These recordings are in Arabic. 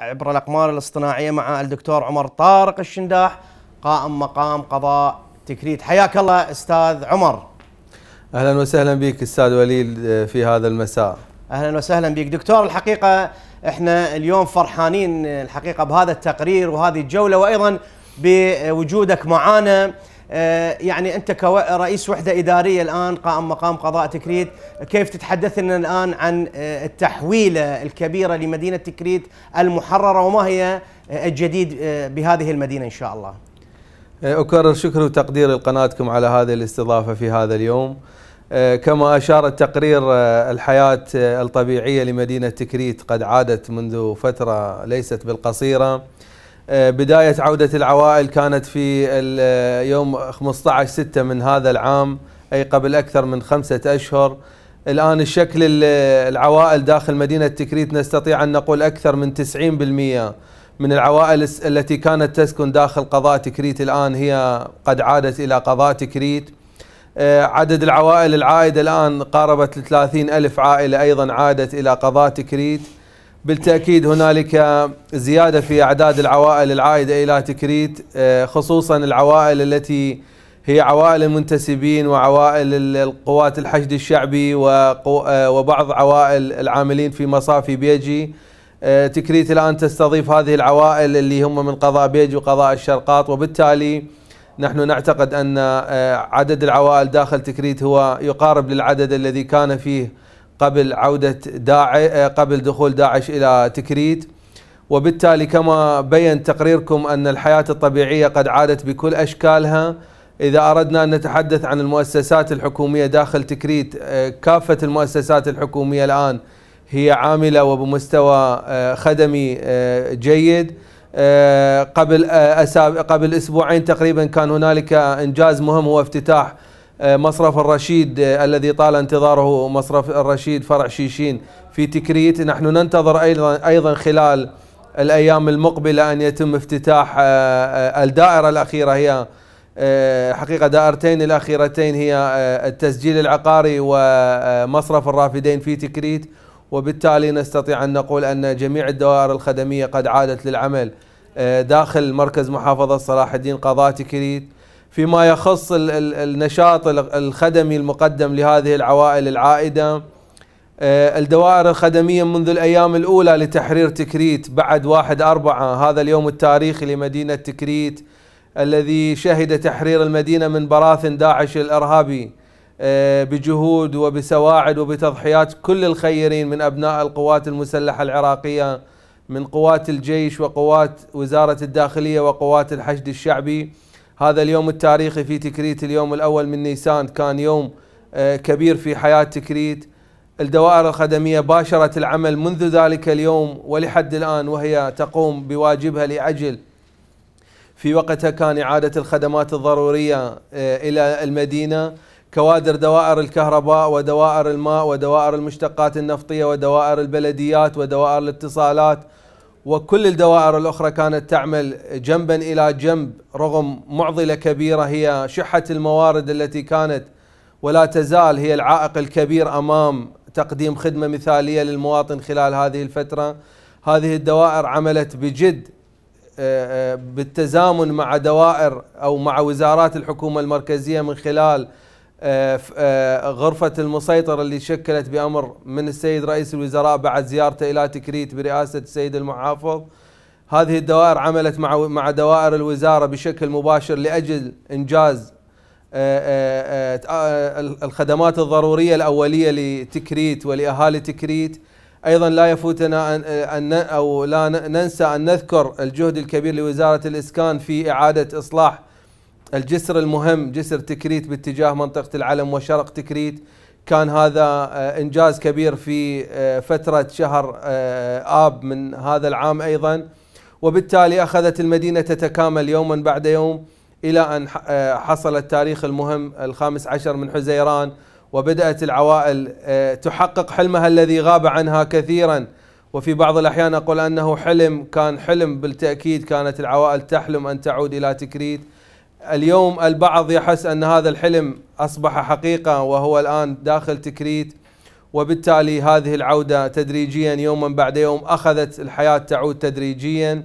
عبر الأقمار الاصطناعية مع الدكتور عمر طارق الشنداح قائم مقام قضاء تكريت حياك الله أستاذ عمر أهلا وسهلا بك أستاذ وليد آه، في هذا المساء أهلا وسهلا بك دكتور الحقيقة احنا اليوم فرحانين الحقيقة بهذا التقرير وهذه الجولة وأيضا بوجودك معانا آه، يعني انت كرئيس وحده اداريه الان قائم مقام قضاء تكريت كيف تتحدث لنا الان عن آه، التحويله الكبيره لمدينه تكريت المحرره وما هي آه، الجديد بهذه المدينه ان شاء الله. اكرر شكر وتقدير لقناتكم على هذه الاستضافه في هذا اليوم. كما اشار التقرير الحياه الطبيعيه لمدينه تكريت قد عادت منذ فتره ليست بالقصيره. آه، بداية عودة العوائل كانت في آه، يوم 15 6 من هذا العام أي قبل أكثر من خمسة أشهر الآن الشكل العوائل داخل مدينة تكريت نستطيع أن نقول أكثر من 90% من العوائل التي كانت تسكن داخل قضاء تكريت الآن هي قد عادت إلى قضاء تكريت آه، عدد العوائل العائدة الآن قاربت 30 ألف عائلة أيضا عادت إلى قضاء تكريت بالتأكيد هنالك زيادة في أعداد العوائل العائدة إلى تكريت آه، خصوصا العوائل التي هي عوائل المنتسبين وعوائل القوات الحشد الشعبي آه، وبعض عوائل العاملين في مصافي بيجي آه، تكريت الآن تستضيف هذه العوائل اللي هم من قضاء بيجي وقضاء الشرقات وبالتالي نحن نعتقد أن عدد العوائل داخل تكريت هو يقارب للعدد الذي كان فيه قبل عودة داعش آه، قبل دخول داعش إلى تكريت وبالتالي كما بين تقريركم أن الحياة الطبيعية قد عادت بكل أشكالها إذا أردنا أن نتحدث عن المؤسسات الحكومية داخل تكريت آه، كافة المؤسسات الحكومية الآن هي عاملة وبمستوى آه، خدمي جيد قبل قبل اسبوعين تقريبا كان هنالك انجاز مهم هو افتتاح آه، مصرف الرشيد آه، الذي طال انتظاره مصرف الرشيد فرع شيشين في تكريت نحن ننتظر أيضا, أيضا خلال الأيام المقبلة أن يتم افتتاح آه، الدائرة الأخيرة هي حقيقة دائرتين الأخيرتين هي التسجيل العقاري ومصرف الرافدين في تكريت وبالتالي نستطيع أن نقول أن جميع الدوائر الخدمية قد عادت للعمل داخل مركز محافظة صلاح الدين قضاء تكريت فيما يخص النشاط الخدمي المقدم لهذه العوائل العائده آه، الدوائر الخدميه منذ الايام الاولى لتحرير تكريت بعد واحد أربعة هذا اليوم التاريخي لمدينه تكريت الذي شهد تحرير المدينه من براثن داعش الارهابي آه، بجهود وبسواعد وبتضحيات كل الخيرين من ابناء القوات المسلحه العراقيه من قوات الجيش وقوات وزاره الداخليه وقوات الحشد الشعبي هذا اليوم التاريخي في تكريت اليوم الأول من نيسان كان يوم آه، كبير في حياة تكريت الدوائر الخدمية باشرت العمل منذ ذلك اليوم ولحد الآن وهي تقوم بواجبها لعجل في وقتها كان إعادة الخدمات الضرورية آه، إلى المدينة كوادر دوائر الكهرباء ودوائر الماء ودوائر المشتقات النفطية ودوائر البلديات ودوائر الاتصالات وكل الدوائر الأخرى كانت تعمل جنبا إلى جنب رغم معضلة كبيرة هي شحة الموارد التي كانت ولا تزال هي العائق الكبير أمام تقديم خدمة مثالية للمواطن خلال هذه الفترة هذه الدوائر عملت بجد آه، آه، بالتزامن مع دوائر أو مع وزارات الحكومة المركزية من خلال آه، آه، غرفة المسيطرة اللي شكلت بأمر من السيد رئيس الوزراء بعد زيارته إلى تكريت برئاسة السيد المحافظ هذه الدوائر عملت مع مع دوائر الوزارة بشكل مباشر لأجل إنجاز آه، الخدمات الضرورية الأولية لتكريت ولأهالي تكريت أيضا لا يفوتنا أن أو لا ننسى أن نذكر الجهد الكبير لوزارة الإسكان في إعادة إصلاح الجسر المهم جسر تكريت باتجاه منطقة العلم وشرق تكريت كان هذا آه، إنجاز كبير في آه، فترة شهر آه، آب من هذا العام أيضا وبالتالي أخذت المدينة تتكامل يوما بعد يوم إلى أن حصل التاريخ المهم الخامس عشر من حزيران وبدأت العوائل تحقق حلمها الذي غاب عنها كثيرا وفي بعض الأحيان أقول أنه حلم كان حلم بالتأكيد كانت العوائل تحلم أن تعود إلى تكريت اليوم البعض يحس أن هذا الحلم أصبح حقيقة وهو الآن داخل تكريت وبالتالي هذه العودة تدريجيا يوما بعد يوم أخذت الحياة تعود تدريجيا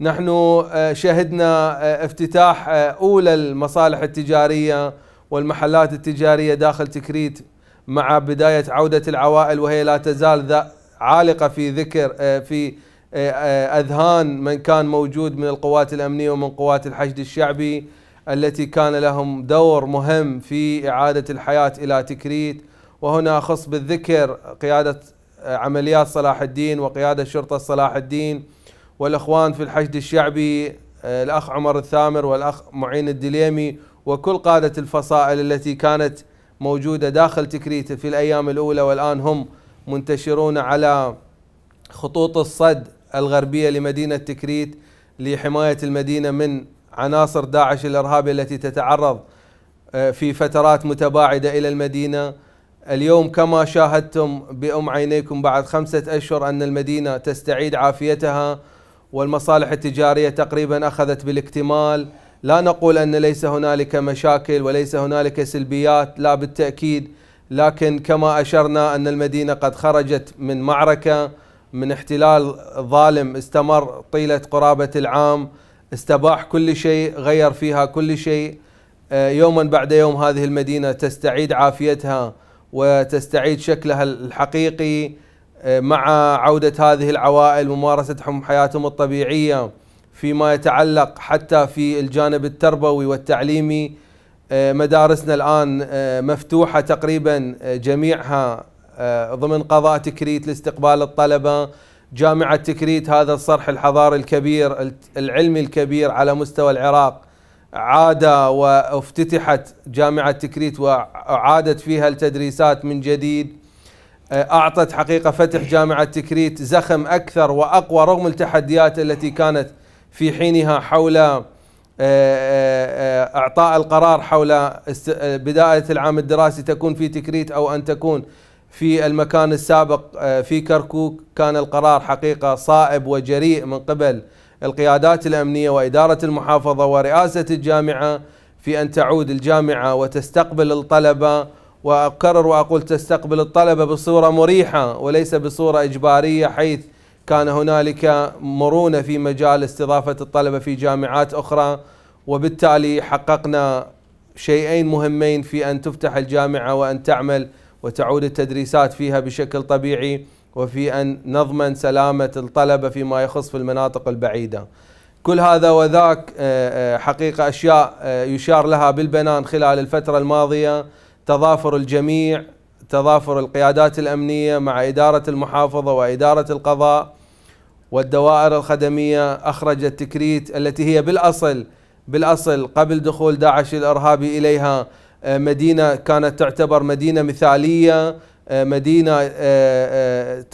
نحن آه، شهدنا آه، افتتاح آه، أولى المصالح التجارية والمحلات التجارية داخل تكريت مع بداية عودة العوائل وهي لا تزال عالقة في ذكر في آه، آه، أذهان من كان موجود من القوات الأمنية ومن قوات الحشد الشعبي التي كان لهم دور مهم في إعادة الحياة إلى تكريت وهنا أخص بالذكر قيادة آه، عمليات صلاح الدين وقيادة شرطة صلاح الدين والإخوان في الحشد الشعبي الأخ عمر الثامر والأخ معين الدليمي وكل قادة الفصائل التي كانت موجودة داخل تكريت في الأيام الأولى والآن هم منتشرون على خطوط الصد الغربية لمدينة تكريت لحماية المدينة من عناصر داعش الإرهابي التي تتعرض آه، في فترات متباعدة إلى المدينة اليوم كما شاهدتم بأم عينيكم بعد خمسة أشهر أن المدينة تستعيد عافيتها والمصالح التجارية تقريبا أخذت بالاكتمال لا نقول أن ليس هنالك مشاكل وليس هنالك سلبيات لا بالتأكيد لكن كما أشرنا أن المدينة قد خرجت من معركة من احتلال ظالم استمر طيلة قرابة العام استباح كل شيء غير فيها كل شيء آه، يوما بعد يوم هذه المدينة تستعيد عافيتها وتستعيد شكلها الحقيقي آه، مع عودة هذه العوائل ممارستهم حياتهم الطبيعية فيما يتعلق حتى في الجانب التربوي والتعليمي آه، مدارسنا الآن مفتوحة تقريبا جميعها آه، ضمن قضاء تكريت لاستقبال الطلبة جامعة تكريت هذا الصرح الحضاري الكبير العلمي الكبير على مستوى العراق عاد وافتتحت جامعة تكريت وعادت فيها التدريسات من جديد آه، أعطت حقيقة فتح جامعة تكريت زخم أكثر وأقوى رغم التحديات التي كانت في حينها حول آه، اعطاء القرار حول بدايه العام الدراسي تكون في تكريت او ان تكون في المكان السابق آه، في كركوك كان القرار حقيقة صائب وجريء من قبل القيادات الأمنية وإدارة المحافظة ورئاسة الجامعة في أن تعود الجامعة وتستقبل الطلبة وأكرر وأقول تستقبل الطلبة بصورة مريحة وليس بصورة إجبارية حيث كان هنالك مرونة في مجال استضافة الطلبة في جامعات أخرى وبالتالي حققنا شيئين مهمين في أن تفتح الجامعة وأن تعمل وتعود التدريسات فيها بشكل طبيعي وفي أن نضمن سلامة الطلبة فيما يخص في المناطق البعيدة كل هذا وذاك آه، آه، حقيقة أشياء آه، يشار لها بالبنان خلال الفترة الماضية تضافر الجميع تضافر القيادات الأمنية مع إدارة المحافظة وإدارة القضاء والدوائر الخدمية أخرجت تكريت التي هي بالأصل بالأصل قبل دخول داعش الإرهابي إليها آه، مدينة كانت تعتبر مدينة مثالية آه، مدينة آه،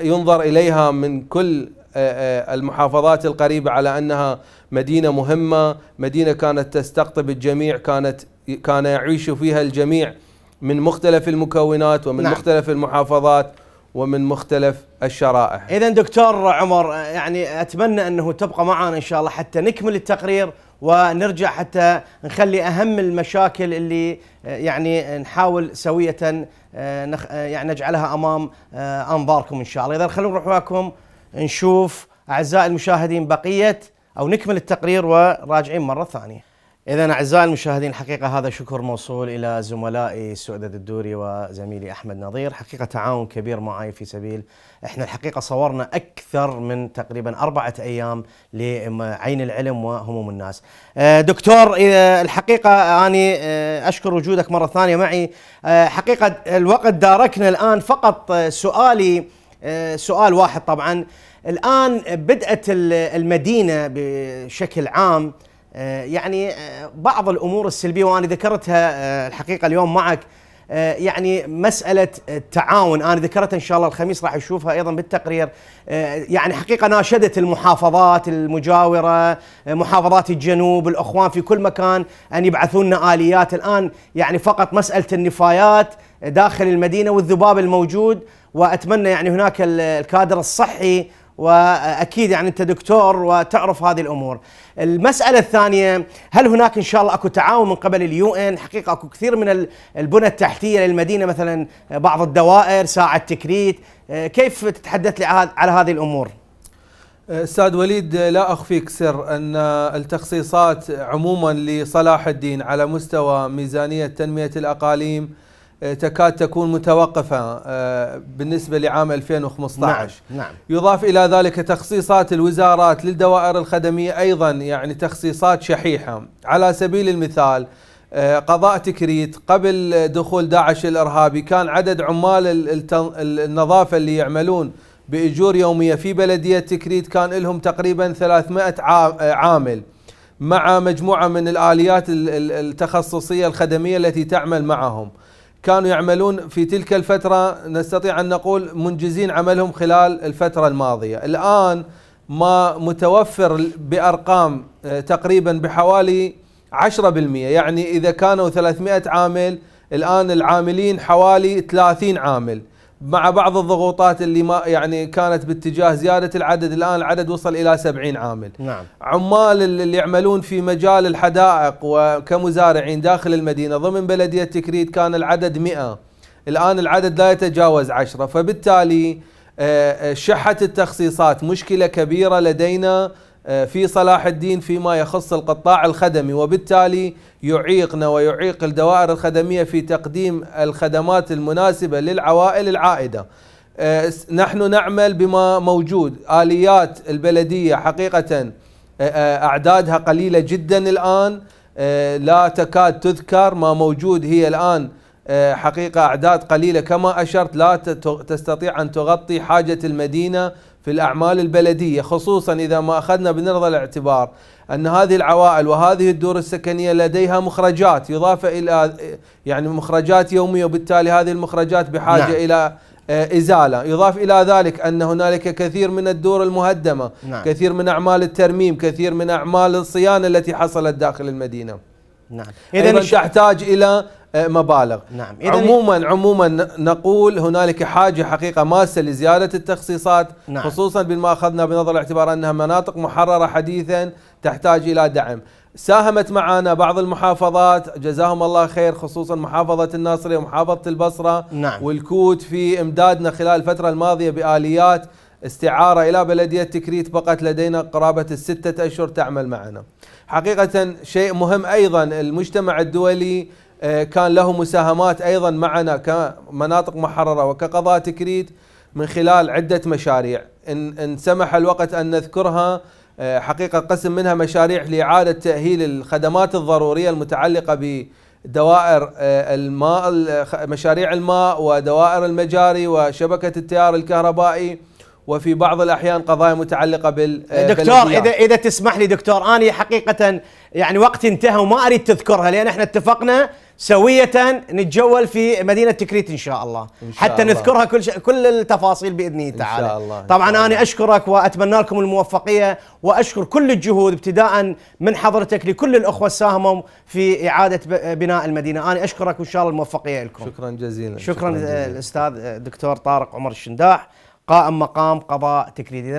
ينظر إليها من كل المحافظات القريبة على أنها مدينة مهمة مدينة كانت تستقطب الجميع كانت كان يعيش فيها الجميع من مختلف المكونات ومن نعم. مختلف المحافظات ومن مختلف الشرائح إذا دكتور عمر يعني أتمنى أنه تبقى معنا إن شاء الله حتى نكمل التقرير ونرجع حتى نخلي اهم المشاكل اللي آه، يعني نحاول سويه آه، آه، يعني نجعلها امام انظاركم ان شاء الله، اذا خلونا نروح وياكم نشوف اعزائي المشاهدين بقيه او نكمل التقرير وراجعين مره ثانيه. إذا أعزائي المشاهدين حقيقة هذا شكر موصول إلى زملائي سؤدد الدوري وزميلي أحمد نظير حقيقة تعاون كبير معي في سبيل إحنا الحقيقة صورنا أكثر من تقريبا أربعة أيام لعين العلم وهموم الناس آه، دكتور الحقيقة أنا آه، أشكر وجودك مرة ثانية معي آه، حقيقة الوقت داركنا الآن فقط سؤالي سؤال واحد طبعا الآن بدأت المدينة بشكل عام آه، يعني آه، بعض الامور السلبيه وانا ذكرتها آه، الحقيقه اليوم معك يعني مسألة التعاون أنا ذكرتها إن شاء الله الخميس راح نشوفها أيضا بالتقرير يعني حقيقة ناشدت المحافظات المجاورة محافظات الجنوب الأخوان في كل مكان أن يبعثون لنا آليات الآن يعني فقط مسألة النفايات داخل المدينة والذباب الموجود وأتمنى يعني هناك الكادر الصحي واكيد يعني انت دكتور وتعرف هذه الامور. المساله الثانيه هل هناك ان شاء الله اكو تعاون من قبل اليو ان؟ حقيقه اكو كثير من البنى التحتيه للمدينه مثلا بعض الدوائر، ساعه تكريت، آه، كيف تتحدث لي على هذه الامور؟ استاذ آه، وليد آه، لا اخفيك سر ان التخصيصات عموما لصلاح الدين على مستوى ميزانيه تنميه الاقاليم آه، تكاد تكون متوقفة آه، بالنسبة لعام 2015 نعم. نعم. يضاف إلى ذلك تخصيصات الوزارات للدوائر الخدمية أيضا يعني تخصيصات شحيحة على سبيل المثال آه، قضاء تكريت قبل دخول داعش الإرهابي كان عدد عمال النظافة اللي يعملون بإجور يومية في بلدية تكريت كان لهم تقريبا 300 عامل مع مجموعة من الآليات التخصصية الخدمية التي تعمل معهم كانوا يعملون في تلك الفترة نستطيع أن نقول منجزين عملهم خلال الفترة الماضية الآن ما متوفر بأرقام آه، تقريبا بحوالي 10% يعني إذا كانوا 300 عامل الآن العاملين حوالي 30 عامل مع بعض الضغوطات اللي ما يعني كانت باتجاه زياده العدد الان العدد وصل الى 70 عامل نعم. عمال اللي يعملون في مجال الحدائق وكمزارعين داخل المدينه ضمن بلديه تكريت كان العدد 100 الان العدد لا يتجاوز 10 فبالتالي آه، آه، شحه التخصيصات مشكله كبيره لدينا آه، في صلاح الدين فيما يخص القطاع الخدمي وبالتالي يعيقنا ويعيق الدوائر الخدمية في تقديم الخدمات المناسبة للعوائل العائدة آه، نحن نعمل بما موجود آليات البلدية حقيقة آه، أعدادها قليلة جدا الآن لا تكاد تذكر ما موجود هي الآن حقيقة أعداد قليلة كما أشرت لا تستطيع أن تغطي حاجة المدينة في الأعمال البلدية خصوصا إذا ما أخذنا بنرضى الاعتبار أن هذه العوائل وهذه الدور السكنية لديها مخرجات يضاف إلى يعني مخرجات يومية وبالتالي هذه المخرجات بحاجة نعم. إلى آه، إزالة يضاف إلى ذلك أن هنالك كثير من الدور المهدمة نعم. كثير من أعمال الترميم كثير من أعمال الصيانة التي حصلت داخل المدينة نعم. إذا تحتاج إلى آه، مبالغ نعم. إذن عموما عموما نقول هنالك حاجة حقيقة ماسة لزيادة التخصيصات نعم. خصوصا بما أخذنا بنظر الاعتبار أنها مناطق محررة حديثا تحتاج إلى دعم ساهمت معنا بعض المحافظات جزاهم الله خير خصوصا محافظة الناصرية ومحافظة البصرة نعم. والكوت في إمدادنا خلال الفترة الماضية بآليات استعارة إلى بلدية تكريت بقت لدينا قرابة الستة أشهر تعمل معنا حقيقة شيء مهم أيضا المجتمع الدولي آه، كان له مساهمات أيضا معنا كمناطق محررة وكقضاء تكريت من خلال عدة مشاريع إن, إن سمح الوقت أن نذكرها آه، حقيقة قسم منها مشاريع لإعادة تأهيل الخدمات الضرورية المتعلقة بدوائر آه، الماء مشاريع الماء ودوائر المجاري وشبكة التيار الكهربائي وفي بعض الاحيان قضايا متعلقه بال آه، دكتور اذا اذا تسمح لي دكتور انا حقيقه يعني وقت انتهى وما اريد تذكرها لان احنا اتفقنا سوية نتجول في مدينة تكريت إن شاء الله إن شاء حتى الله. نذكرها كل ش... كل التفاصيل بإذن الله تعالى إن شاء الله. طبعا إن شاء الله. أنا أشكرك وأتمنى لكم الموفقية وأشكر كل الجهود ابتداء من حضرتك لكل الأخوة الساهموا في إعادة بناء المدينة أنا أشكرك وإن شاء الله الموفقية لكم شكرا جزيلا شكرا, شكرا آه، جزيلا. الأستاذ آه، دكتور طارق عمر الشنداح قائم مقام قضاء تكريدي